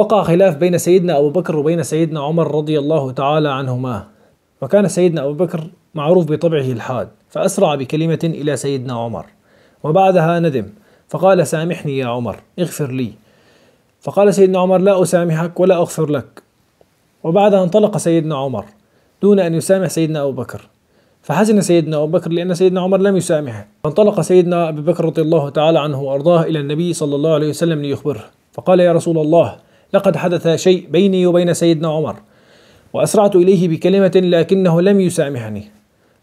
وقع خلاف بين سيدنا أبو بكر وبين سيدنا عمر رضي الله تعالى عنهما وكان سيدنا أبو بكر معروف بطبعه الحاد فأسرع بكلمة إلى سيدنا عمر وبعدها ندم فقال سامحني يا عمر اغفر لي فقال سيدنا عمر لا أسامحك ولا أغفر لك وبعدها انطلق سيدنا عمر دون أن يسامح سيدنا أبو بكر فحزن سيدنا أبو بكر لأن سيدنا عمر لم يسامحه فانطلق سيدنا أبو بكر رضي الله تعالى عنه وأرضاه إلى النبي صلى الله عليه وسلم ليخبره فقال يا رسول الله لقد حدث شيء بيني وبين سيدنا عمر وأسرعت إليه بكلمة لكنه لم يسامحني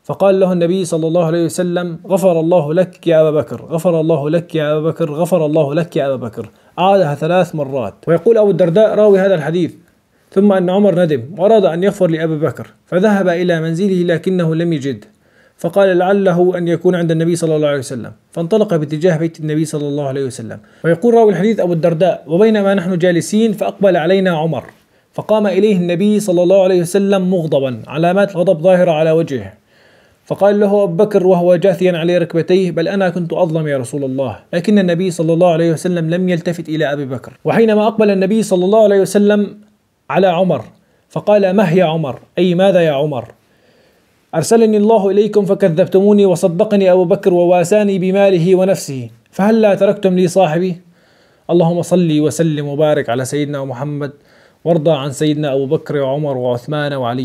فقال له النبي صلى الله عليه وسلم غفر الله لك يا أبا بكر غفر الله لك يا أبا بكر غفر الله لك يا أبا بكر أعادها ثلاث مرات ويقول أبو الدرداء راوي هذا الحديث ثم أن عمر ندم وأراد أن يغفر لأبي بكر فذهب إلى منزله لكنه لم يجد فقال لعله أن يكون عند النبي صلى الله عليه وسلم فانطلق باتجاه بيت النبي صلى الله عليه وسلم ويقول راوي الحديث أبو الدرداء وبينما نحن جالسين فأقبل علينا عمر فقام إليه النبي صلى الله عليه وسلم مغضبا علامات الغضب ظاهرة على وجهه فقال له أبو بكر وهو جاثيا على ركبتيه بل أنا كنت أظلم يا رسول الله لكن النبي صلى الله عليه وسلم لم يلتفت إلى أبي بكر وحينما أقبل النبي صلى الله عليه وسلم على عمر فقال مه يا عمر أي ماذا يا عمر أرسلني الله إليكم فكذبتموني وصدقني أبو بكر وواساني بماله ونفسه فهل لا تركتم لي صاحبي اللهم صل وسلم وبارك على سيدنا محمد وارضى عن سيدنا أبو بكر وعمر وعثمان وعلي